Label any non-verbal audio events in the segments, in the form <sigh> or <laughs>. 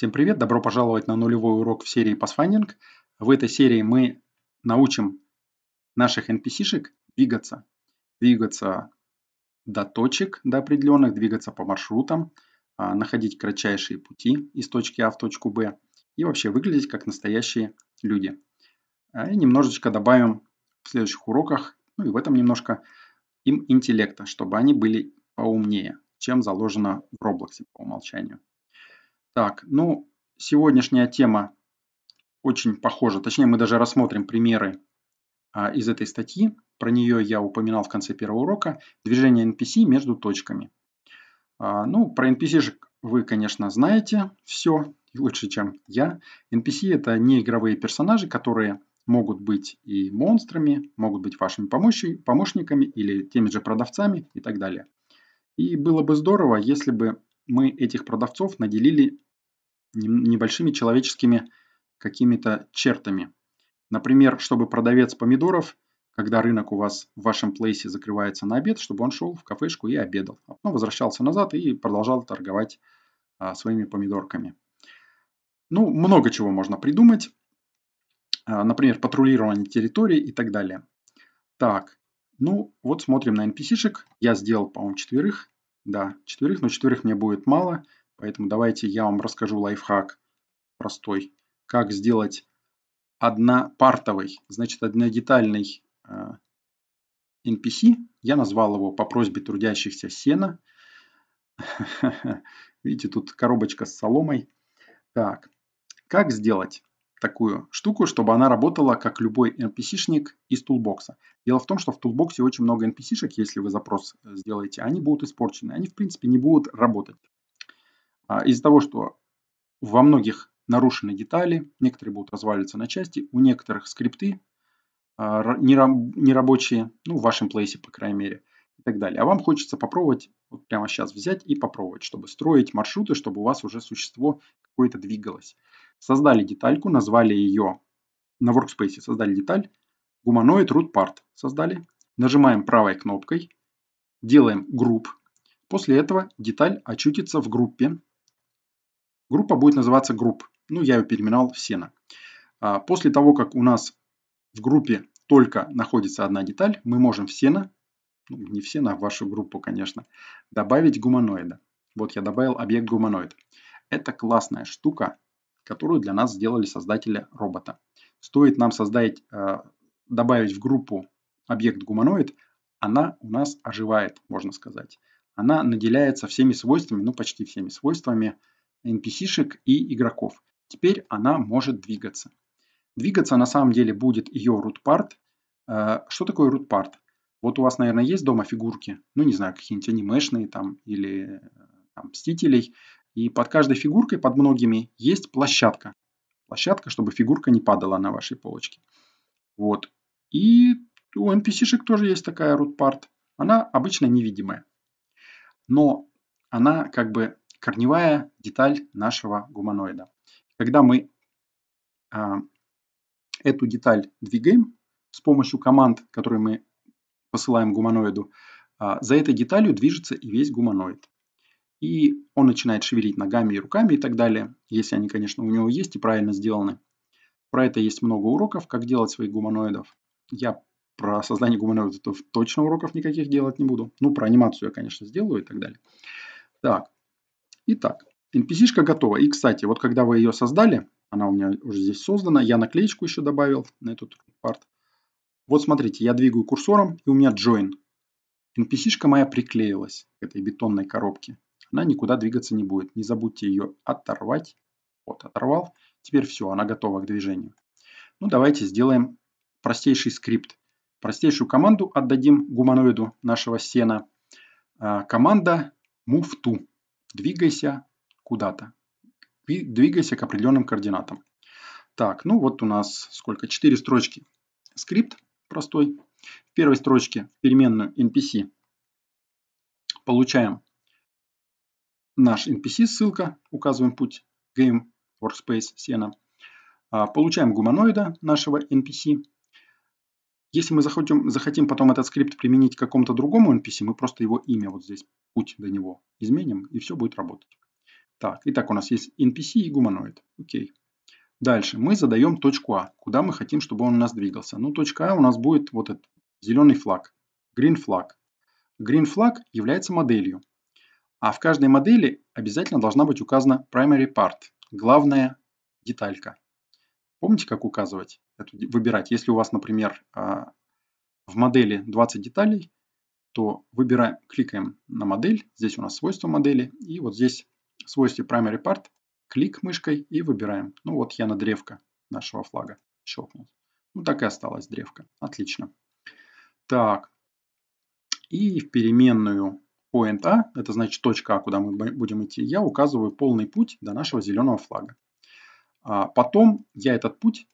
Всем привет, добро пожаловать на нулевой урок в серии Pathfinding. В этой серии мы научим наших NPC-шек двигаться. Двигаться до точек, до определенных, двигаться по маршрутам, а, находить кратчайшие пути из точки А в точку Б и вообще выглядеть как настоящие люди. А, и немножечко добавим в следующих уроках, ну и в этом немножко, им интеллекта, чтобы они были поумнее, чем заложено в Роблоксе по умолчанию. Так, ну, сегодняшняя тема очень похожа. Точнее, мы даже рассмотрим примеры а, из этой статьи. Про нее я упоминал в конце первого урока. Движение NPC между точками. А, ну, про NPC вы, конечно, знаете все, лучше, чем я. NPC – это не игровые персонажи, которые могут быть и монстрами, могут быть вашими помощниками или теми же продавцами и так далее. И было бы здорово, если бы мы этих продавцов наделили небольшими человеческими какими-то чертами. Например, чтобы продавец помидоров, когда рынок у вас в вашем плейсе закрывается на обед, чтобы он шел в кафешку и обедал. А потом возвращался назад и продолжал торговать а, своими помидорками. Ну, много чего можно придумать. А, например, патрулирование территории и так далее. Так, ну вот смотрим на NPC-шек. Я сделал, по-моему, четверых. Да, четверых, но четверых мне будет мало. Поэтому давайте я вам расскажу лайфхак простой. Как сделать однопартовый, значит однодетальный NPC. Э, я назвал его по просьбе трудящихся сена. <laughs> Видите, тут коробочка с соломой. Так, как сделать такую штуку, чтобы она работала как любой NPC-шник из тулбокса? Дело в том, что в тулбоксе очень много NPC-шек, если вы запрос э, сделаете, они будут испорчены, они в принципе не будут работать. А, из-за того, что во многих нарушены детали, некоторые будут разваливаться на части, у некоторых скрипты а, нерабочие, ну, в вашем плейсе, по крайней мере, и так далее. А вам хочется попробовать, вот прямо сейчас взять и попробовать, чтобы строить маршруты, чтобы у вас уже существо какое-то двигалось. Создали детальку, назвали ее на workspace, создали деталь, гуманоид root part создали, нажимаем правой кнопкой, делаем групп, после этого деталь очутится в группе, Группа будет называться групп. Ну, я ее переименовал в сено. А, после того, как у нас в группе только находится одна деталь, мы можем в сено, ну, не в сено, а в вашу группу, конечно, добавить гуманоида. Вот я добавил объект гуманоид. Это классная штука, которую для нас сделали создатели робота. Стоит нам создать, а, добавить в группу объект гуманоид, она у нас оживает, можно сказать. Она наделяется всеми свойствами, ну почти всеми свойствами, NPC-шек и игроков. Теперь она может двигаться. Двигаться на самом деле будет ее рутпарт. Э, что такое рутпарт? Вот у вас, наверное, есть дома фигурки, ну не знаю, какие-нибудь анимешные там или э, там, мстителей. И под каждой фигуркой, под многими, есть площадка. Площадка, чтобы фигурка не падала на вашей полочке. Вот. И у NPC-шек тоже есть такая рутпарт. Она обычно невидимая. Но она как бы корневая деталь нашего гуманоида. Когда мы а, эту деталь двигаем с помощью команд, которые мы посылаем гуманоиду, а, за этой деталью движется и весь гуманоид. И он начинает шевелить ногами и руками и так далее, если они, конечно, у него есть и правильно сделаны. Про это есть много уроков, как делать своих гуманоидов. Я про создание гуманоидов точно уроков никаких делать не буду. Ну, про анимацию я, конечно, сделаю и так далее. Так, Итак, NPC-шка готова. И, кстати, вот когда вы ее создали, она у меня уже здесь создана, я наклеечку еще добавил на этот парт. Вот смотрите, я двигаю курсором, и у меня join. NPC-шка моя приклеилась к этой бетонной коробке. Она никуда двигаться не будет. Не забудьте ее оторвать. Вот, оторвал. Теперь все, она готова к движению. Ну, давайте сделаем простейший скрипт. Простейшую команду отдадим гуманоиду нашего сена. А, команда move to. Двигайся куда-то. Двигайся к определенным координатам. Так, ну вот у нас сколько? четыре строчки. Скрипт простой. В первой строчке переменную NPC получаем наш NPC, ссылка, указываем путь Game Workspace Сена. Получаем гуманоида нашего NPC, если мы захотим, захотим потом этот скрипт применить к какому-то другому NPC, мы просто его имя вот здесь, путь до него, изменим, и все будет работать. Так, итак, у нас есть NPC и гуманоид. Окей. Дальше мы задаем точку А, куда мы хотим, чтобы он у нас двигался. Ну, точка А у нас будет вот этот зеленый флаг, green flag. Green flag является моделью. А в каждой модели обязательно должна быть указана primary part, главная деталька. Помните, как указывать, выбирать? Если у вас, например, а, в модели 20 деталей, то выбираем, кликаем на модель. Здесь у нас свойства модели. И вот здесь свойства primary part клик мышкой и выбираем. Ну вот я на древко нашего флага щелкнул. Ну так и осталась древка. Отлично. Так. И в переменную point A, это значит точка А, куда мы будем идти, я указываю полный путь до нашего зеленого флага. А потом я этот путь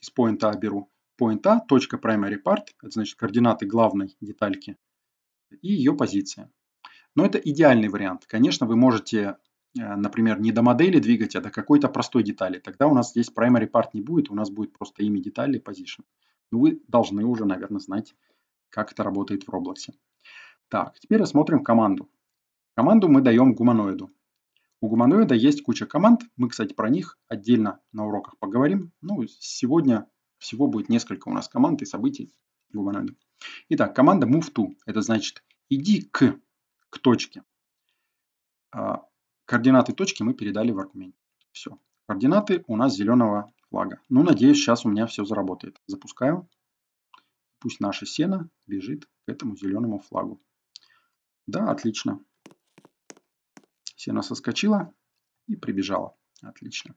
из point A беру. Point A, точка primary part, это значит координаты главной детальки и ее позиция. Но это идеальный вариант. Конечно, вы можете, э, например, не до модели двигать, а до какой-то простой детали. Тогда у нас здесь primary part не будет, у нас будет просто имя детали, position. Но вы должны уже, наверное, знать, как это работает в Roblox. Так, теперь рассмотрим команду. Команду мы даем гуманоиду. У гуманоида есть куча команд. Мы, кстати, про них отдельно на уроках поговорим. Ну, сегодня всего будет несколько у нас команд и событий гуманоида. Итак, команда move to. Это значит иди к, к точке. А, координаты точки мы передали в аргументе. Все. Координаты у нас зеленого флага. Ну, надеюсь, сейчас у меня все заработает. Запускаю. Пусть наше сено бежит к этому зеленому флагу. Да, отлично. Все она соскочила и прибежала. Отлично.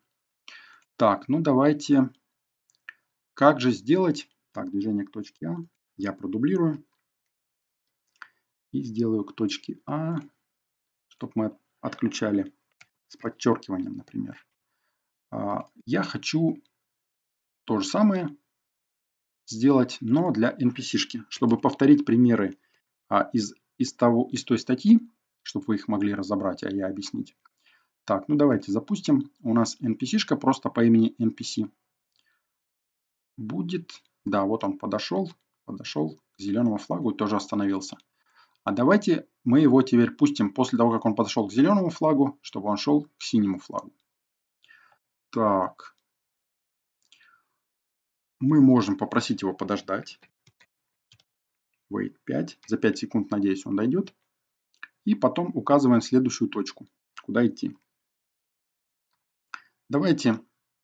Так, ну давайте. Как же сделать? Так, движение к точке А. Я продублирую. И сделаю к точке А, чтобы мы отключали с подчеркиванием, например. А, я хочу то же самое сделать, но для NPC-шки, чтобы повторить примеры а, из, из, того, из той статьи, чтобы вы их могли разобрать, а я объяснить. Так, ну давайте запустим. У нас NPC-шка просто по имени NPC. Будет. Да, вот он подошел. Подошел к зеленому флагу и тоже остановился. А давайте мы его теперь пустим после того, как он подошел к зеленому флагу, чтобы он шел к синему флагу. Так. Мы можем попросить его подождать. Wait 5. За 5 секунд, надеюсь, он дойдет. И потом указываем следующую точку, куда идти. Давайте,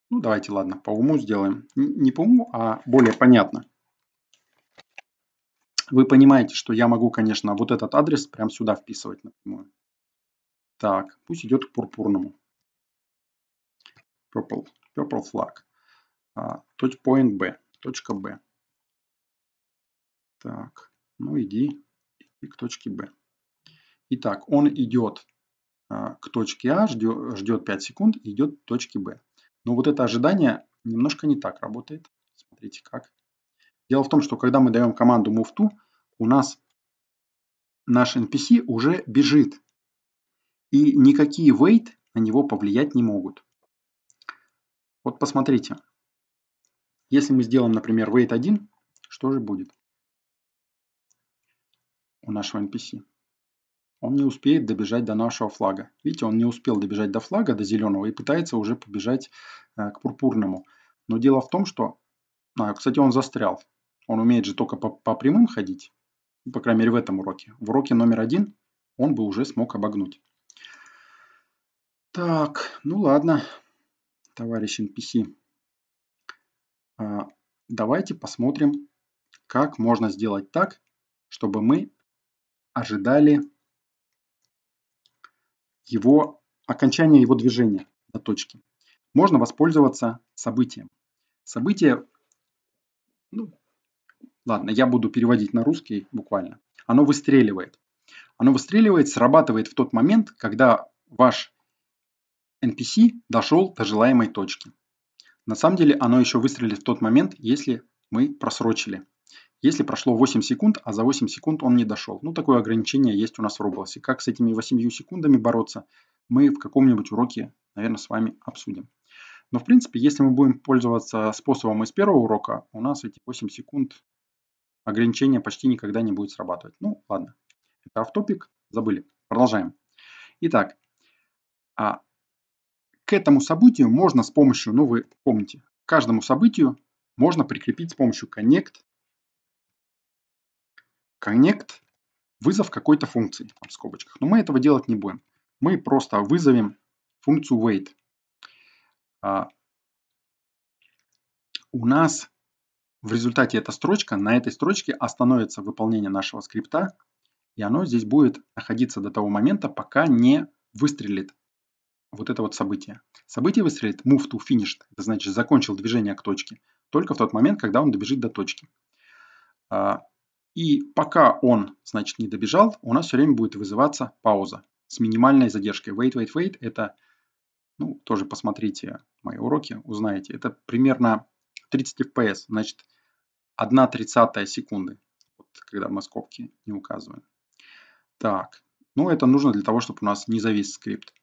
ну давайте, ладно, по уму сделаем. Не по уму, а более понятно. Вы понимаете, что я могу, конечно, вот этот адрес прямо сюда вписывать напрямую. Так, пусть идет к пурпурному. Purple, purple flag. А, point B, точка B. Так, ну иди, и к точке B. Итак, он идет а, к точке А, ждет, ждет 5 секунд и идет к точке Б. Но вот это ожидание немножко не так работает. Смотрите как. Дело в том, что когда мы даем команду move to, у нас наш NPC уже бежит. И никакие wait на него повлиять не могут. Вот посмотрите. Если мы сделаем, например, wait 1, что же будет у нашего NPC? Он не успеет добежать до нашего флага. Видите, он не успел добежать до флага, до зеленого, и пытается уже побежать э, к пурпурному. Но дело в том, что... А, кстати, он застрял. Он умеет же только по, по прямым ходить. Ну, по крайней мере, в этом уроке. В уроке номер один он бы уже смог обогнуть. Так, ну ладно, товарищ NPC. А, давайте посмотрим, как можно сделать так, чтобы мы ожидали его окончание его движения до точки. Можно воспользоваться событием. Событие, ну, ладно, я буду переводить на русский буквально. Оно выстреливает. Оно выстреливает, срабатывает в тот момент, когда ваш NPC дошел до желаемой точки. На самом деле оно еще выстрелит в тот момент, если мы просрочили если прошло 8 секунд, а за 8 секунд он не дошел. Ну, такое ограничение есть у нас в Роблосе. Как с этими 8 секундами бороться, мы в каком-нибудь уроке, наверное, с вами обсудим. Но, в принципе, если мы будем пользоваться способом из первого урока, у нас эти 8 секунд ограничения почти никогда не будет срабатывать. Ну, ладно. Это автопик, забыли. Продолжаем. Итак, а к этому событию можно с помощью, ну вы помните, к каждому событию можно прикрепить с помощью connect connect вызов какой-то функции в скобочках. Но мы этого делать не будем. Мы просто вызовем функцию wait. А, у нас в результате эта строчка, на этой строчке остановится выполнение нашего скрипта, и оно здесь будет находиться до того момента, пока не выстрелит вот это вот событие. Событие выстрелит move to finished, это значит закончил движение к точке, только в тот момент, когда он добежит до точки. А, и пока он, значит, не добежал, у нас все время будет вызываться пауза с минимальной задержкой. Wait, wait, wait – это, ну, тоже посмотрите мои уроки, узнаете. Это примерно 30 FPS, значит, 1 тридцатая секунды, вот, когда мы скобки не указываем. Так, ну это нужно для того, чтобы у нас не завис скрипт.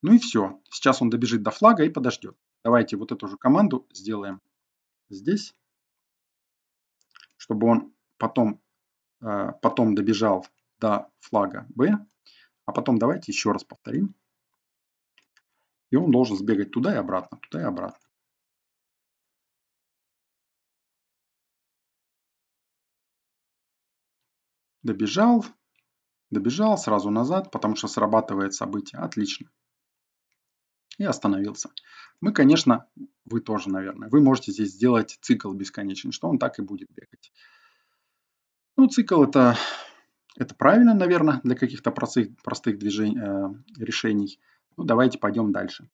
Ну и все. Сейчас он добежит до флага и подождет. Давайте вот эту же команду сделаем здесь, чтобы он потом, э, потом добежал до флага B, а потом давайте еще раз повторим. И он должен сбегать туда и обратно, туда и обратно. Добежал, добежал, сразу назад, потому что срабатывает событие. Отлично. И остановился. Мы, конечно, вы тоже, наверное, вы можете здесь сделать цикл бесконечный, что он так и будет бегать. Ну, цикл это, это правильно, наверное, для каких-то простых, простых движений, э, решений. Ну, давайте пойдем дальше.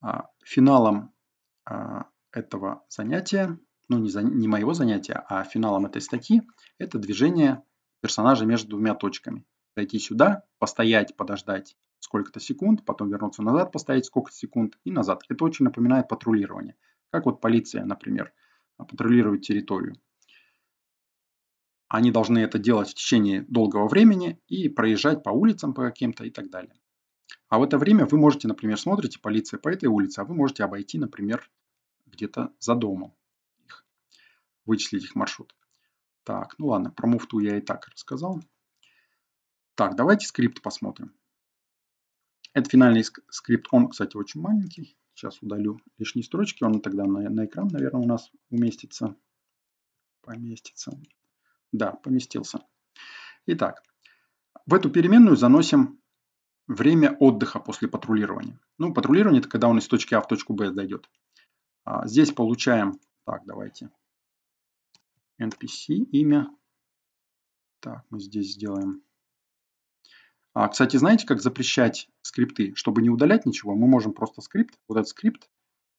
А, финалом а, этого занятия, ну не, за, не моего занятия, а финалом этой статьи, это движение персонажа между двумя точками. Зайти сюда, постоять, подождать сколько-то секунд, потом вернуться назад, постоять сколько-то секунд и назад. Это очень напоминает патрулирование. Как вот полиция, например, патрулирует территорию. Они должны это делать в течение долгого времени и проезжать по улицам по каким-то и так далее. А в это время вы можете, например, смотрите полиция по этой улице, а вы можете обойти, например, где-то за домом их, вычислить их маршрут. Так, ну ладно, про муфту я и так рассказал. Так, давайте скрипт посмотрим. Это финальный скрипт, он, кстати, очень маленький. Сейчас удалю лишние строчки, он тогда на, на экран, наверное, у нас уместится. Поместится. Да, поместился. Итак, в эту переменную заносим время отдыха после патрулирования. Ну, патрулирование – это когда он из точки А в точку Б дойдет. А здесь получаем, так, давайте, NPC, имя. Так, мы здесь сделаем. А, кстати, знаете, как запрещать скрипты? Чтобы не удалять ничего, мы можем просто скрипт, вот этот скрипт,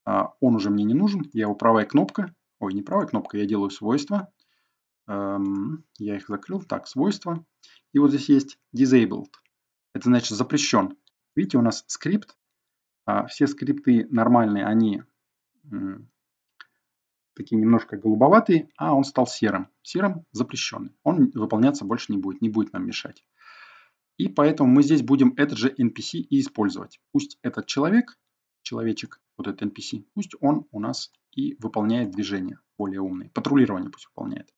а, он уже мне не нужен, я его правая кнопка, ой, не правая кнопка, я делаю свойства, Эм, я их закрыл. Так, свойства. И вот здесь есть disabled. Это значит запрещен. Видите, у нас скрипт. А, все скрипты нормальные, они такие немножко голубоватые, а он стал серым. Серым запрещенный. Он выполняться больше не будет, не будет нам мешать. И поэтому мы здесь будем этот же NPC и использовать. Пусть этот человек, человечек, вот этот NPC, пусть он у нас и выполняет движение более умные. Патрулирование пусть выполняет.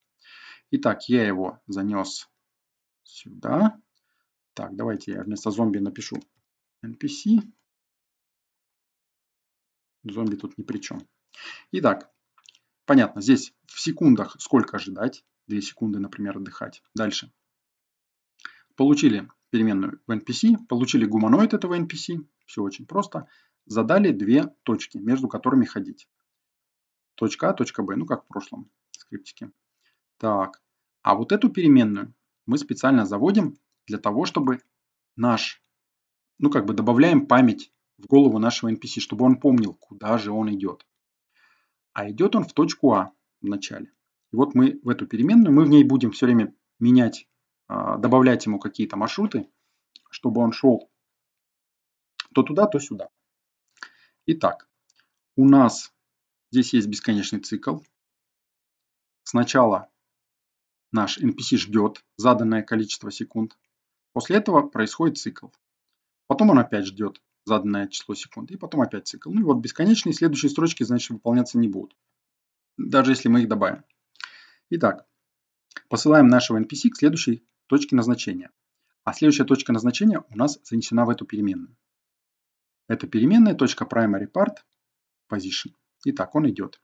Итак, я его занес сюда. Так, давайте я вместо зомби напишу NPC. Зомби тут ни при чем. Итак, понятно, здесь в секундах сколько ожидать. 2 секунды, например, отдыхать. Дальше. Получили переменную в NPC, получили гуманоид этого NPC. Все очень просто. Задали две точки, между которыми ходить. Точка А, точка Б, ну как в прошлом скриптике. Так, а вот эту переменную мы специально заводим для того, чтобы наш, ну как бы добавляем память в голову нашего NPC, чтобы он помнил, куда же он идет. А идет он в точку А в начале. И вот мы в эту переменную, мы в ней будем все время менять, а, добавлять ему какие-то маршруты, чтобы он шел то туда, то сюда. Итак, у нас здесь есть бесконечный цикл. Сначала Наш NPC ждет заданное количество секунд. После этого происходит цикл. Потом он опять ждет заданное число секунд. И потом опять цикл. Ну и вот бесконечные следующие строчки, значит, выполняться не будут. Даже если мы их добавим. Итак, посылаем нашего NPC к следующей точке назначения. А следующая точка назначения у нас занесена в эту переменную. Это переменная точка primary part position. Итак, он идет.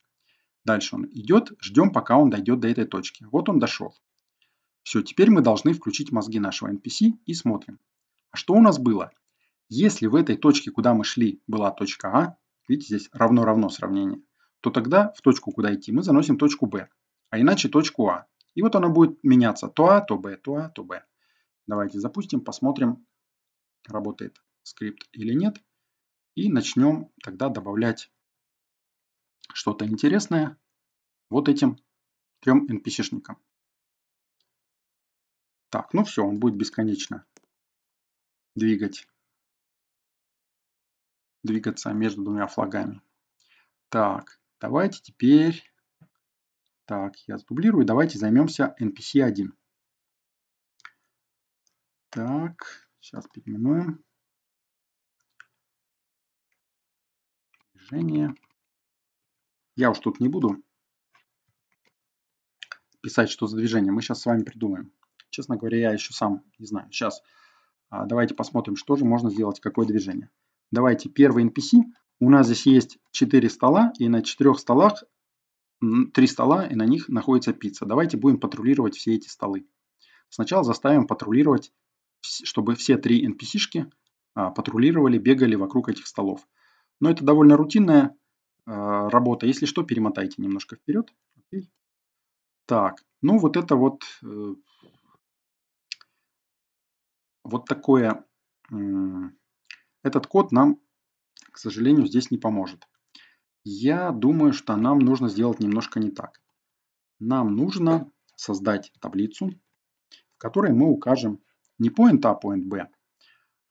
Дальше он идет, ждем, пока он дойдет до этой точки. Вот он дошел. Все, теперь мы должны включить мозги нашего NPC и смотрим. А что у нас было? Если в этой точке, куда мы шли, была точка А, видите, здесь равно-равно сравнение, то тогда в точку, куда идти, мы заносим точку Б, а иначе точку А. И вот она будет меняться то А, то Б, то А, то Б. Давайте запустим, посмотрим, работает скрипт или нет. И начнем тогда добавлять что-то интересное вот этим трем NPC-шникам. Так, ну все, он будет бесконечно двигать, двигаться между двумя флагами. Так, давайте теперь, так, я сдублирую, давайте займемся NPC-1. Так, сейчас переименуем. Движение. Я уж тут не буду писать, что за движение. Мы сейчас с вами придумаем. Честно говоря, я еще сам не знаю. Сейчас а, давайте посмотрим, что же можно сделать, какое движение. Давайте первый NPC. У нас здесь есть 4 стола, и на 4 столах, 3 стола, и на них находится пицца. Давайте будем патрулировать все эти столы. Сначала заставим патрулировать, чтобы все три NPC-шки а, патрулировали, бегали вокруг этих столов. Но это довольно рутинная а, работа. Если что, перемотайте немножко вперед. Окей. Так, ну вот это вот, э, вот такое, этот код нам, к сожалению, здесь не поможет. Я думаю, что нам нужно сделать немножко не так. Нам нужно создать таблицу, в которой мы укажем не point A, point B,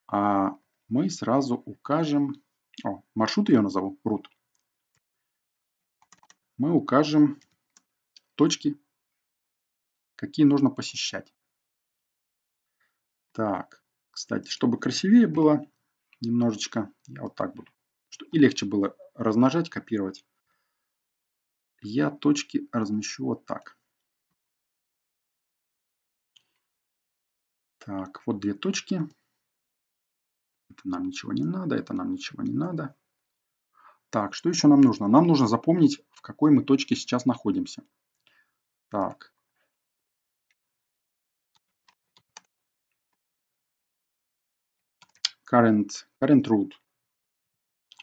а мы сразу укажем, о, маршрут ее назову, root мы укажем точки, какие нужно посещать. Так, кстати, чтобы красивее было немножечко, я вот так буду, и легче было размножать, копировать, я точки размещу вот так. Так, вот две точки. Это нам ничего не надо, это нам ничего не надо. Так, что еще нам нужно? Нам нужно запомнить, в какой мы точке сейчас находимся. Так. Current, current route.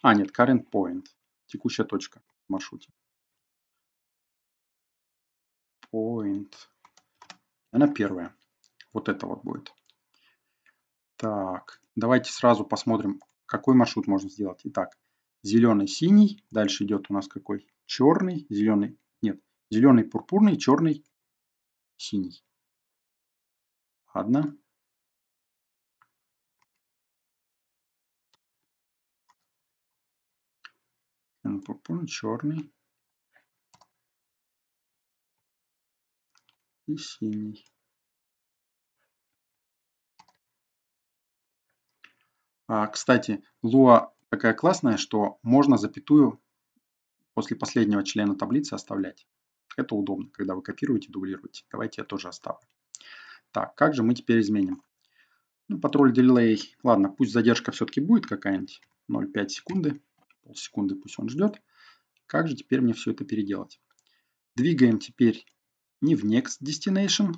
А, нет, current point. Текущая точка в маршруте. Point. Она первая. Вот это вот будет. Так, давайте сразу посмотрим, какой маршрут можно сделать. Итак, зеленый, синий, дальше идет у нас какой? Черный, зеленый, нет, зеленый, пурпурный, черный, синий. Ладно. Пурпурный, черный и синий. А, кстати, Луа такая классная, что можно запятую после последнего члена таблицы оставлять. Это удобно, когда вы копируете, дублируете. Давайте я тоже оставлю. Так, как же мы теперь изменим? Ну, патруль delay. Ладно, пусть задержка все-таки будет какая-нибудь. 0,5 секунды. Полсекунды пусть он ждет. Как же теперь мне все это переделать? Двигаем теперь не в next destination,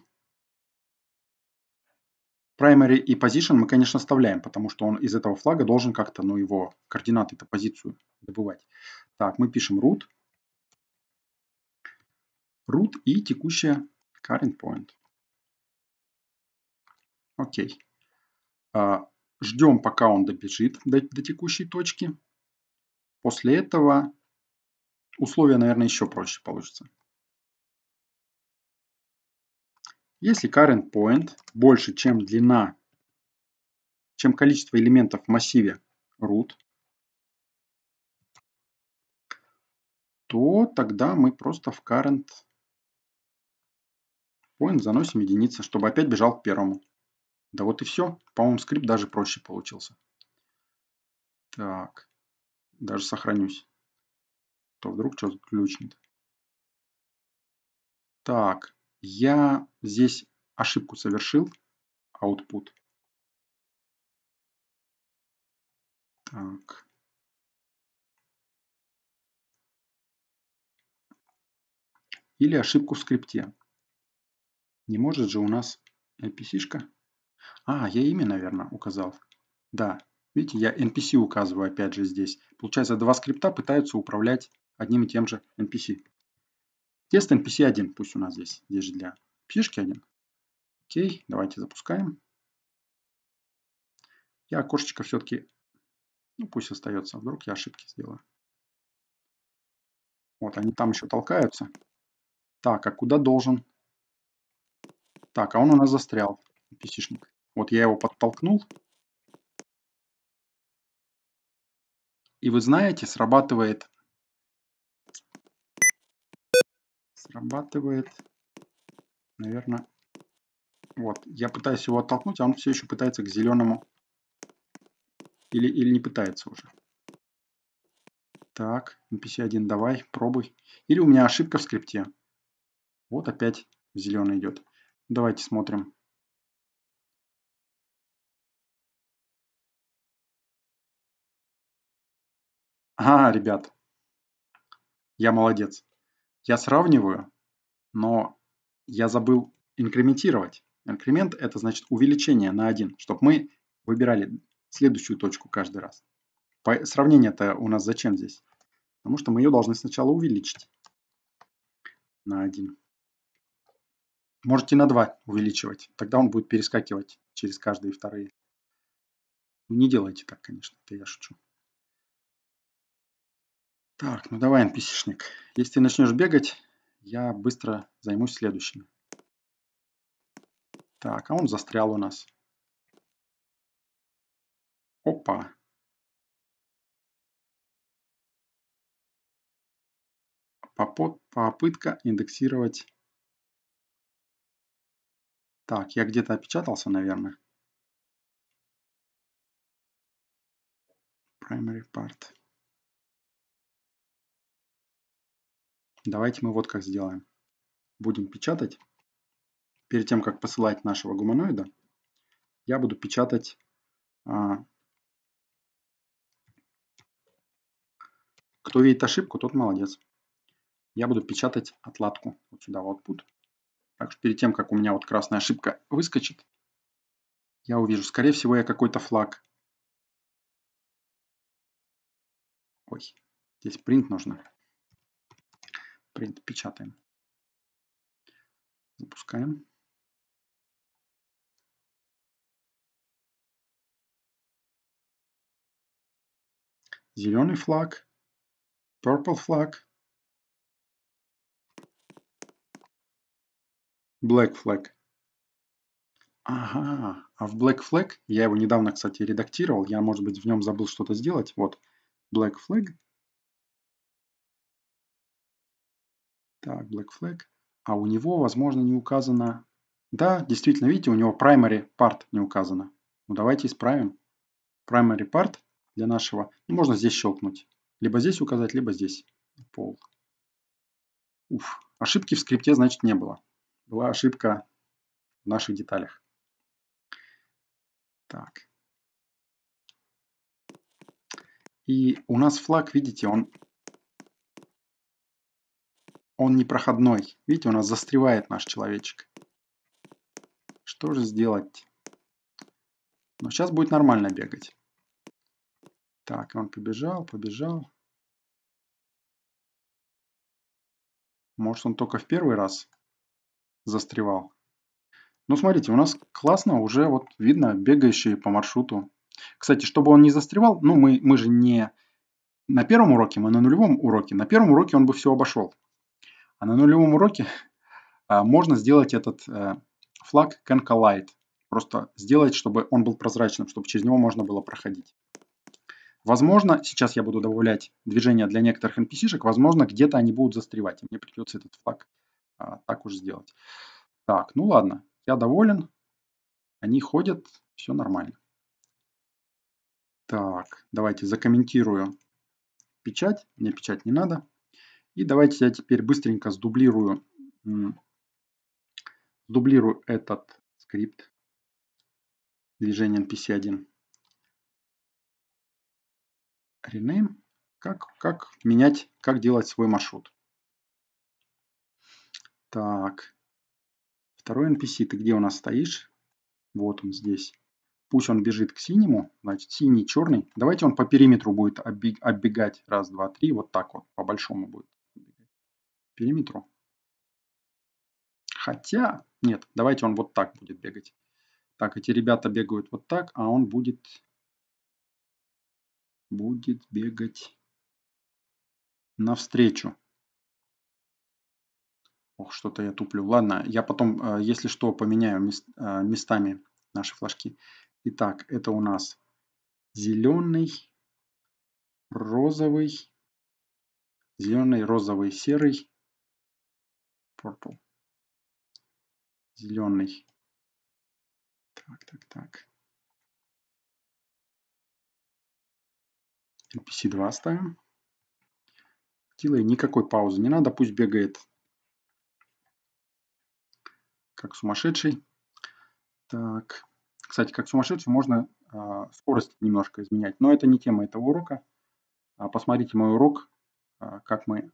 Primary и position мы, конечно, оставляем, потому что он из этого флага должен как-то, ну, его координаты-то, позицию добывать. Так, мы пишем root. Root и текущая current point. Окей. А, ждем, пока он добежит до, до текущей точки. После этого условия, наверное, еще проще получится. Если current point больше, чем длина, чем количество элементов в массиве root, то тогда мы просто в current point заносим единицы, чтобы опять бежал к первому. Да вот и все. По-моему, скрипт даже проще получился. Так, даже сохранюсь. То вдруг что-то ключнет. Так, я здесь ошибку совершил, output. Так. Или ошибку в скрипте. Не может же у нас NPC-шка? А, я имя, наверное, указал. Да, видите, я NPC указываю опять же здесь. Получается, два скрипта пытаются управлять одним и тем же NPC. Тест MPC1 пусть у нас здесь, здесь же для пишки один. Окей, давайте запускаем. Я окошечко все-таки, ну пусть остается, вдруг я ошибки сделаю. Вот, они там еще толкаются. Так, а куда должен? Так, а он у нас застрял, pc Вот я его подтолкнул. И вы знаете, срабатывает срабатывает. Наверное. Вот. Я пытаюсь его оттолкнуть, а он все еще пытается к зеленому. Или, или не пытается уже. Так, NPC1, давай, пробуй. Или у меня ошибка в скрипте. Вот опять в зеленый идет. Давайте смотрим. А, ребят, я молодец. Я сравниваю, но я забыл инкрементировать. Инкремент – это значит увеличение на 1, чтобы мы выбирали следующую точку каждый раз. Сравнение-то у нас зачем здесь? Потому что мы ее должны сначала увеличить на 1. Можете на 2 увеличивать, тогда он будет перескакивать через каждые вторые. Ну, не делайте так, конечно, это я шучу. Так, ну давай, NPC-шник. Если ты начнешь бегать, я быстро займусь следующим. Так, а он застрял у нас. Опа. Попытка индексировать. Так, я где-то опечатался, наверное. Primary part. Давайте мы вот как сделаем. Будем печатать. Перед тем, как посылать нашего гуманоида, я буду печатать а, Кто видит ошибку, тот молодец. Я буду печатать отладку. Вот сюда в output. Так что перед тем, как у меня вот красная ошибка выскочит, я увижу, скорее всего, я какой-то флаг. Ой, здесь print нужно печатаем. Запускаем. Зеленый флаг, purple флаг, black flag. Ага, а в Black Flag, я его недавно, кстати, редактировал, я, может быть, в нем забыл что-то сделать. Вот, Black Flag, Так, Black Flag. А у него, возможно, не указано... Да, действительно, видите, у него primary part не указано. Ну, давайте исправим. Primary part для нашего... Ну, можно здесь щелкнуть. Либо здесь указать, либо здесь. Пол. Уф. Ошибки в скрипте, значит, не было. Была ошибка в наших деталях. Так. И у нас флаг, видите, он он непроходной. Видите, у нас застревает наш человечек. Что же сделать? Но ну, сейчас будет нормально бегать. Так, он побежал, побежал. Может, он только в первый раз застревал. Ну, смотрите, у нас классно уже вот видно бегающие по маршруту. Кстати, чтобы он не застревал, ну, мы, мы же не на первом уроке, мы на нулевом уроке. На первом уроке он бы все обошел. А на нулевом уроке а, можно сделать этот э, флаг can Просто сделать, чтобы он был прозрачным, чтобы через него можно было проходить. Возможно, сейчас я буду добавлять движения для некоторых NPC-шек, возможно, где-то они будут застревать, и мне придется этот флаг а, так уж сделать. Так, ну ладно, я доволен. Они ходят, все нормально. Так, давайте закомментирую печать. Мне печать не надо. И давайте я теперь быстренько сдублирую, сдублирую этот скрипт Движение NPC1. Rename. Как, как менять, как делать свой маршрут. Так. Второй NPC, ты где у нас стоишь? Вот он здесь. Пусть он бежит к синему, значит синий, черный. Давайте он по периметру будет оббегать. Раз, два, три, вот так вот, по большому будет периметру. Хотя, нет, давайте он вот так будет бегать. Так, эти ребята бегают вот так, а он будет, будет бегать навстречу. Ох, что-то я туплю. Ладно, я потом, э, если что, поменяю э, местами наши флажки. Итак, это у нас зеленый, розовый, зеленый, розовый, серый, purple. Зеленый. Так, так, так. NPC 2 ставим. Дилей никакой паузы не надо, пусть бегает как сумасшедший. Так. Кстати, как сумасшедший можно э, скорость немножко изменять, но это не тема этого урока. А, посмотрите мой урок, а, как мы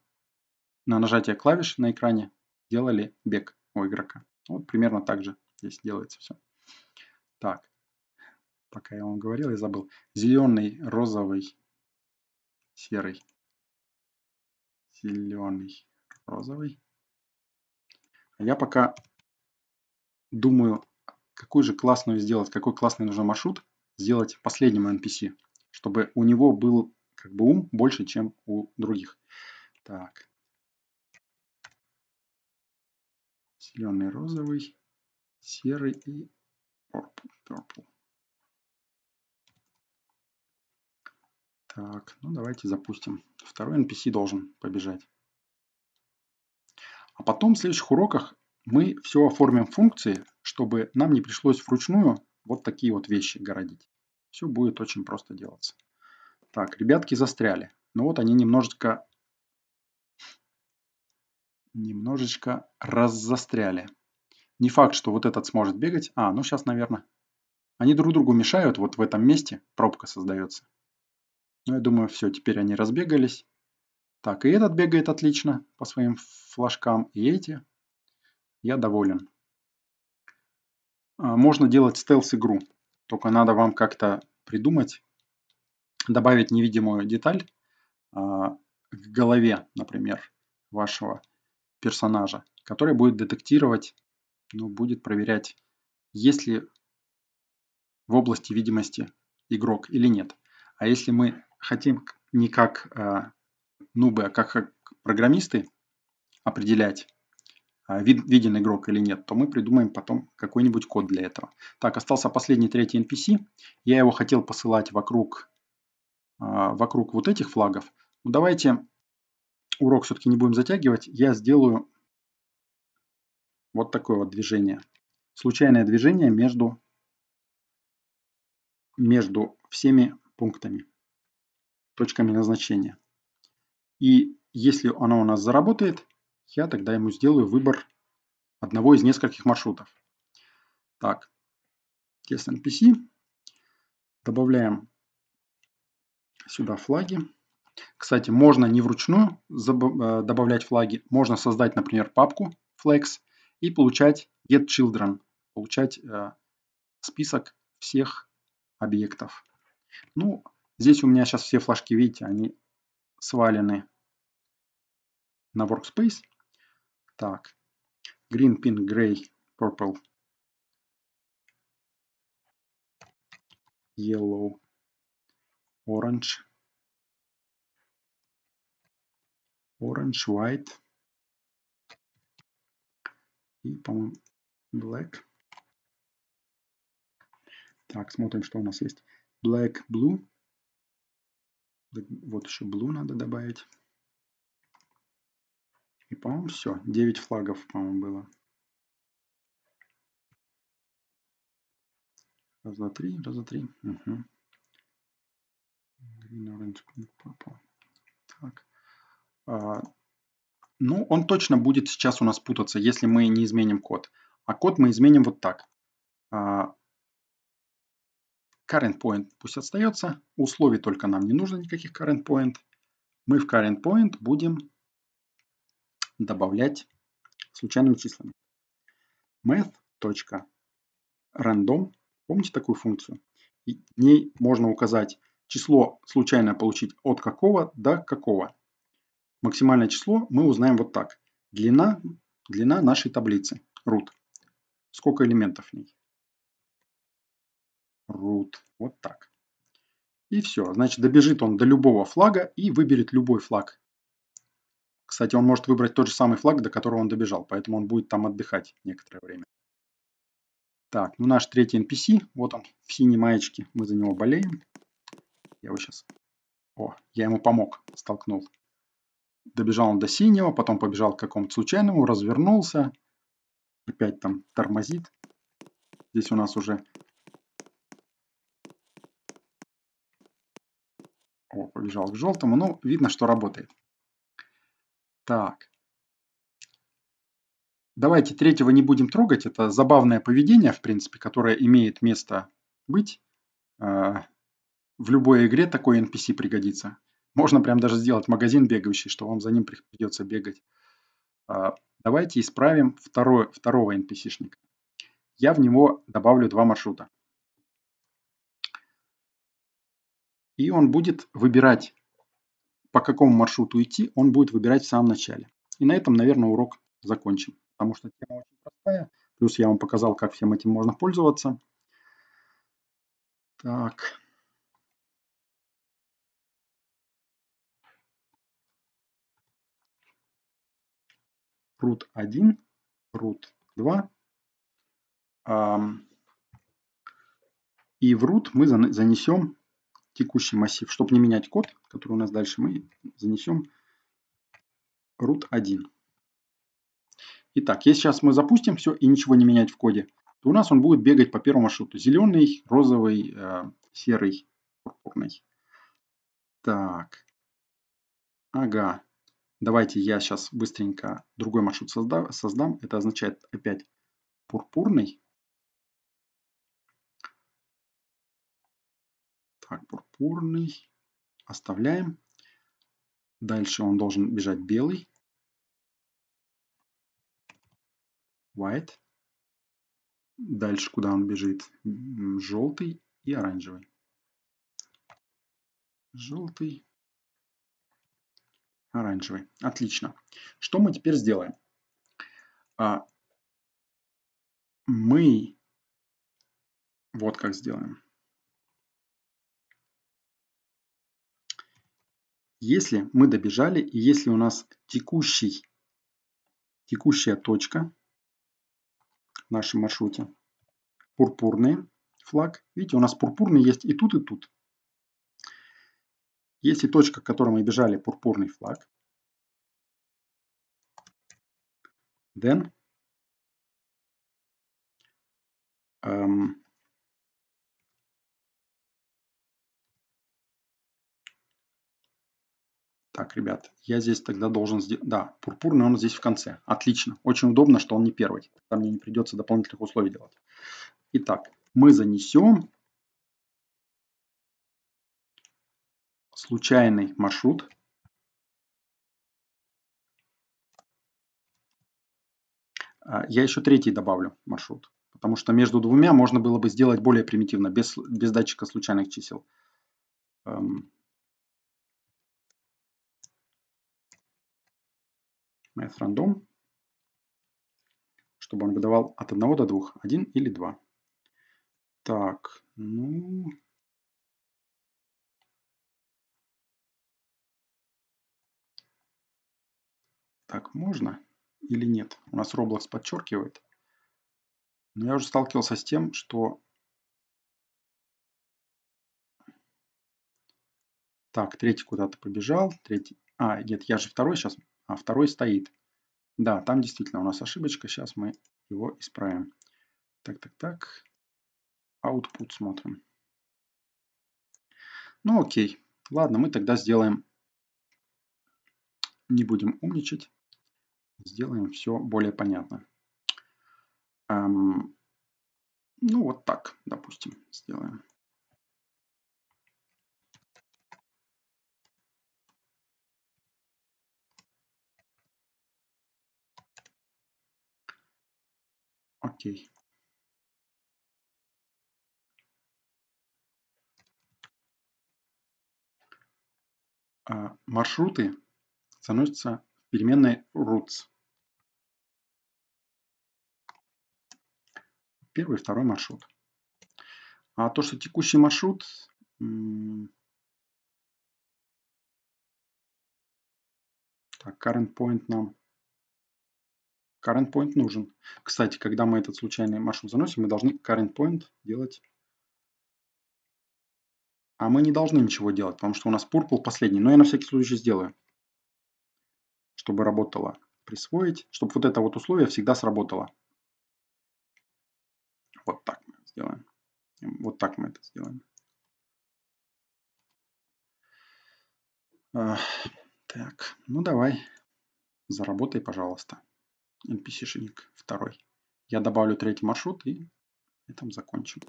на нажатие клавиш на экране делали бег у игрока. Вот примерно так же здесь делается все. Так, пока я вам говорил, я забыл. Зеленый, розовый, серый. Зеленый, розовый. А я пока думаю, какую же классную сделать, какой классный нужен маршрут сделать последнему NPC, чтобы у него был как бы ум больше, чем у других. Так, зеленый, розовый, серый и purple. Так, ну давайте запустим. Второй NPC должен побежать. А потом в следующих уроках мы все оформим функции, чтобы нам не пришлось вручную вот такие вот вещи городить. Все будет очень просто делаться. Так, ребятки застряли. Ну вот они немножечко немножечко раззастряли. Не факт, что вот этот сможет бегать. А, ну сейчас, наверное. Они друг другу мешают, вот в этом месте пробка создается. Ну, я думаю, все, теперь они разбегались. Так, и этот бегает отлично по своим флажкам, и эти. Я доволен. А, можно делать стелс-игру. Только надо вам как-то придумать, добавить невидимую деталь а, к голове, например, вашего персонажа, который будет детектировать, ну, будет проверять, есть ли в области видимости игрок или нет. А если мы хотим не как э, нубы, а как, как программисты определять, э, вид, виден игрок или нет, то мы придумаем потом какой-нибудь код для этого. Так, остался последний третий NPC. Я его хотел посылать вокруг, э, вокруг вот этих флагов. Ну, давайте урок все-таки не будем затягивать, я сделаю вот такое вот движение. Случайное движение между, между всеми пунктами, точками назначения. И если оно у нас заработает, я тогда ему сделаю выбор одного из нескольких маршрутов. Так, тест NPC. Добавляем сюда флаги. Кстати, можно не вручную э, добавлять флаги, можно создать, например, папку flex и получать get children, получать э, список всех объектов. Ну, здесь у меня сейчас все флажки, видите, они свалены на workspace. Так, green, pink, gray, purple, yellow, orange, Orange, White и, по-моему, Black. Так, смотрим, что у нас есть. Black, Blue. Вот еще Blue надо добавить. И, по-моему, все. 9 флагов, по-моему, было. Раз, два, три. Раз, два, три. Угу. Green, orange, pink, purple. А, ну, он точно будет сейчас у нас путаться, если мы не изменим код. А код мы изменим вот так. А, current point пусть остается. Условий только нам не нужно никаких current point. Мы в current point будем добавлять случайными числами. math.random. Помните такую функцию? И в ней можно указать число случайно получить от какого до какого. Максимальное число мы узнаем вот так. Длина, длина нашей таблицы root. Сколько элементов в ней? root. Вот так. И все. Значит, добежит он до любого флага и выберет любой флаг. Кстати, он может выбрать тот же самый флаг, до которого он добежал, поэтому он будет там отдыхать некоторое время. Так, ну наш третий NPC, вот он в синей маечке, мы за него болеем. Я его сейчас... О, я ему помог, столкнул добежал он до синего, потом побежал к какому-то случайному, развернулся, опять там тормозит. Здесь у нас уже... О, побежал к желтому. Ну, видно, что работает. Так. Давайте третьего не будем трогать. Это забавное поведение, в принципе, которое имеет место быть. Э, в любой игре такой NPC пригодится. Можно прям даже сделать магазин бегающий, что вам за ним придется бегать. А, давайте исправим второе, второго NPC-шника. Я в него добавлю два маршрута. И он будет выбирать, по какому маршруту идти, он будет выбирать в самом начале. И на этом, наверное, урок закончим, потому что тема очень простая. Плюс я вам показал, как всем этим можно пользоваться. Так. root 1, root 2. И в root мы занесем текущий массив. Чтобы не менять код, который у нас дальше, мы занесем root 1. Итак, если сейчас мы запустим все и ничего не менять в коде, то у нас он будет бегать по первому маршруту. Зеленый, розовый, э, серый, пурпурный. Так. Ага. Давайте я сейчас быстренько другой маршрут созда создам. Это означает опять пурпурный. Так, пурпурный. Оставляем. Дальше он должен бежать белый. White. Дальше, куда он бежит, желтый и оранжевый. Желтый оранжевый. Отлично. Что мы теперь сделаем? А, мы вот как сделаем. Если мы добежали, и если у нас текущий, текущая точка в нашем маршруте, пурпурный флаг, видите, у нас пурпурный есть и тут, и тут. Если точка, к которой мы бежали, пурпурный флаг, then um, эм. Так, ребят, я здесь тогда должен сделать... Да, пурпурный он здесь в конце. Отлично. Очень удобно, что он не первый. Там мне не придется дополнительных условий делать. Итак, мы занесем случайный маршрут а, Я еще третий добавлю маршрут, потому что между двумя можно было бы сделать более примитивно, без, без датчика случайных чисел. Эм. Math random, чтобы он выдавал от 1 до 2, 1 или 2. Так, ну, Так, можно или нет? У нас Roblox подчеркивает. Но я уже сталкивался с тем, что... Так, третий куда-то побежал. Третий... А, нет, я же второй сейчас. А, второй стоит. Да, там действительно у нас ошибочка. Сейчас мы его исправим. Так, так, так. Output смотрим. Ну окей. Ладно, мы тогда сделаем... Не будем умничать сделаем все более понятно. Эм, ну, вот так, допустим, сделаем. Окей. А, маршруты заносятся переменной roots. Первый и второй маршрут. А то, что текущий маршрут... Так, current point нам... Current point нужен. Кстати, когда мы этот случайный маршрут заносим, мы должны current point делать... А мы не должны ничего делать, потому что у нас purple последний. Но я на всякий случай сделаю чтобы работало. Присвоить, чтобы вот это вот условие всегда сработало. Вот так мы сделаем. Вот так мы это сделаем. Так, ну давай, заработай, пожалуйста. NPC-шник второй. Я добавлю третий маршрут и этом закончим.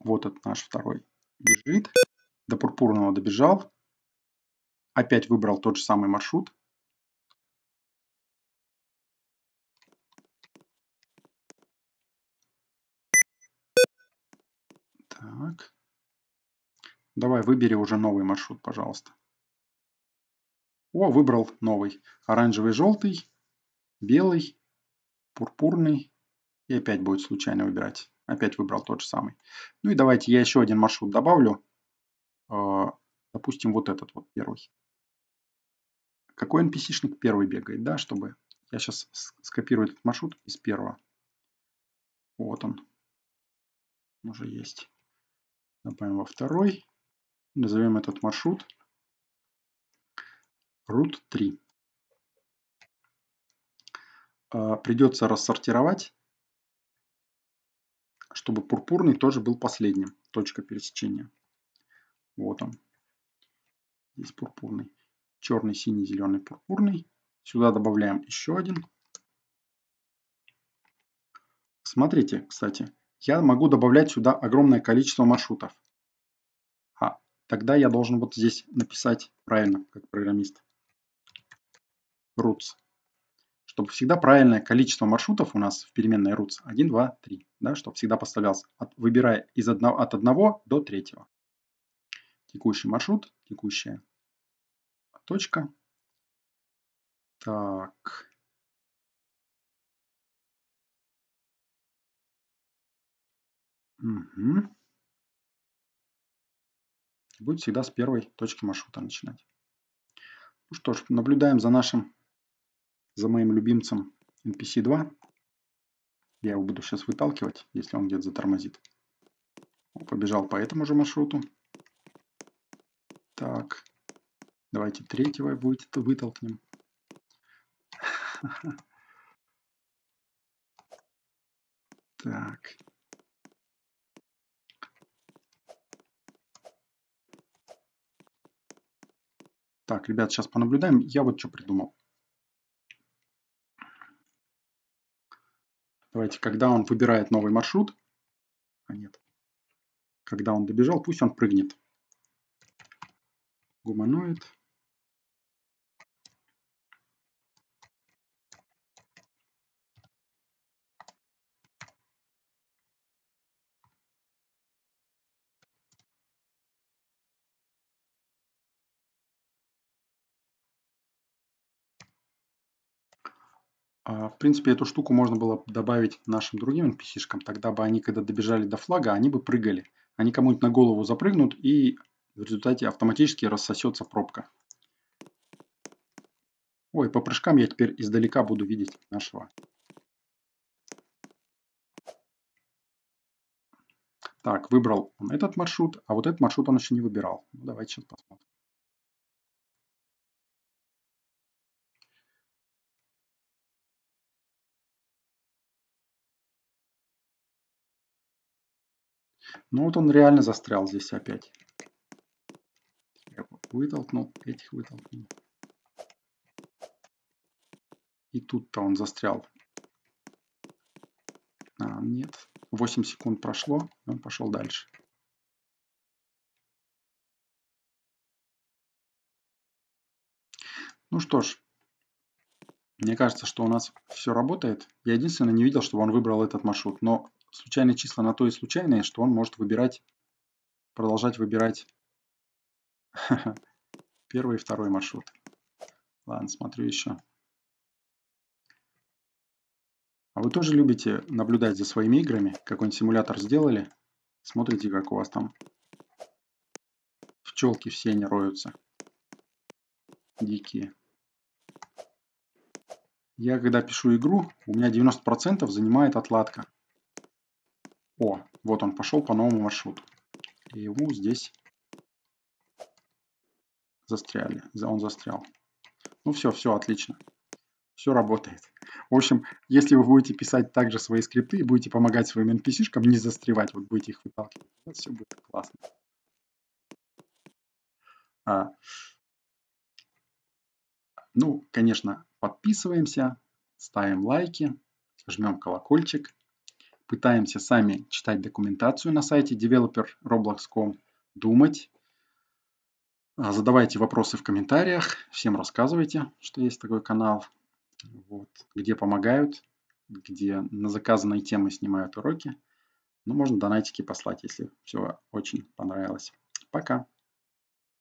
Вот этот наш второй бежит. До пурпурного добежал опять выбрал тот же самый маршрут. Так. Давай выбери уже новый маршрут, пожалуйста. О, выбрал новый. Оранжевый, желтый, белый, пурпурный. И опять будет случайно выбирать. Опять выбрал тот же самый. Ну и давайте я еще один маршрут добавлю. А, допустим, вот этот вот первый. Какой NPC-шник первый бегает, да, чтобы... Я сейчас скопирую этот маршрут из первого. Вот он. Уже есть. Добавим во второй. Назовем этот маршрут root 3. А, придется рассортировать, чтобы пурпурный тоже был последним. Точка пересечения. Вот он. Здесь пурпурный черный, синий, зеленый, пурпурный. Сюда добавляем еще один. Смотрите, кстати, я могу добавлять сюда огромное количество маршрутов. А, тогда я должен вот здесь написать правильно, как программист. Roots. Чтобы всегда правильное количество маршрутов у нас в переменной roots. 1, 2, 3. Да, чтобы всегда поставлялся, от, выбирая из одно, от 1 до 3. Текущий маршрут, текущая точка. Так. Угу. Будет всегда с первой точки маршрута начинать. Ну что ж, наблюдаем за нашим, за моим любимцем NPC-2. Я его буду сейчас выталкивать, если он где-то затормозит. Он побежал по этому же маршруту. Так. Давайте третьего будет, вытолкнем. Так. Так, ребят, сейчас понаблюдаем. Я вот что придумал. Давайте, когда он выбирает новый маршрут, а нет, когда он добежал, пусть он прыгнет. Гуманоид. А, в принципе, эту штуку можно было добавить нашим другим NPC-шкам. Тогда бы они, когда добежали до флага, они бы прыгали. Они кому-нибудь на голову запрыгнут, и в результате автоматически рассосется пробка. Ой, по прыжкам я теперь издалека буду видеть нашего. Так, выбрал он этот маршрут, а вот этот маршрут он еще не выбирал. Ну, давайте сейчас посмотрим. Но ну, вот он реально застрял здесь опять. Я вытолкнул, этих вытолкнул. И тут-то он застрял. А, нет. 8 секунд прошло, он пошел дальше. Ну что ж, мне кажется, что у нас все работает. Я единственное не видел, чтобы он выбрал этот маршрут. Но случайные числа на то и случайные, что он может выбирать, продолжать выбирать <laughs> первый и второй маршрут. Ладно, смотрю еще. А вы тоже любите наблюдать за своими играми? Какой-нибудь симулятор сделали? Смотрите, как у вас там пчелки все не роются. Дикие. Я когда пишу игру, у меня 90% занимает отладка. О, вот он пошел по новому маршруту. И ему здесь застряли. Он застрял. Ну все, все, отлично. Все работает. В общем, если вы будете писать также свои скрипты и будете помогать своим npc шкам не застревать, вот будете их выталкивать, все будет классно. А, ну, конечно, подписываемся, ставим лайки, жмем колокольчик пытаемся сами читать документацию на сайте developer.roblox.com, думать, а, задавайте вопросы в комментариях, всем рассказывайте, что есть такой канал, вот, где помогают, где на заказанные темы снимают уроки. Ну, можно донатики послать, если все очень понравилось. Пока!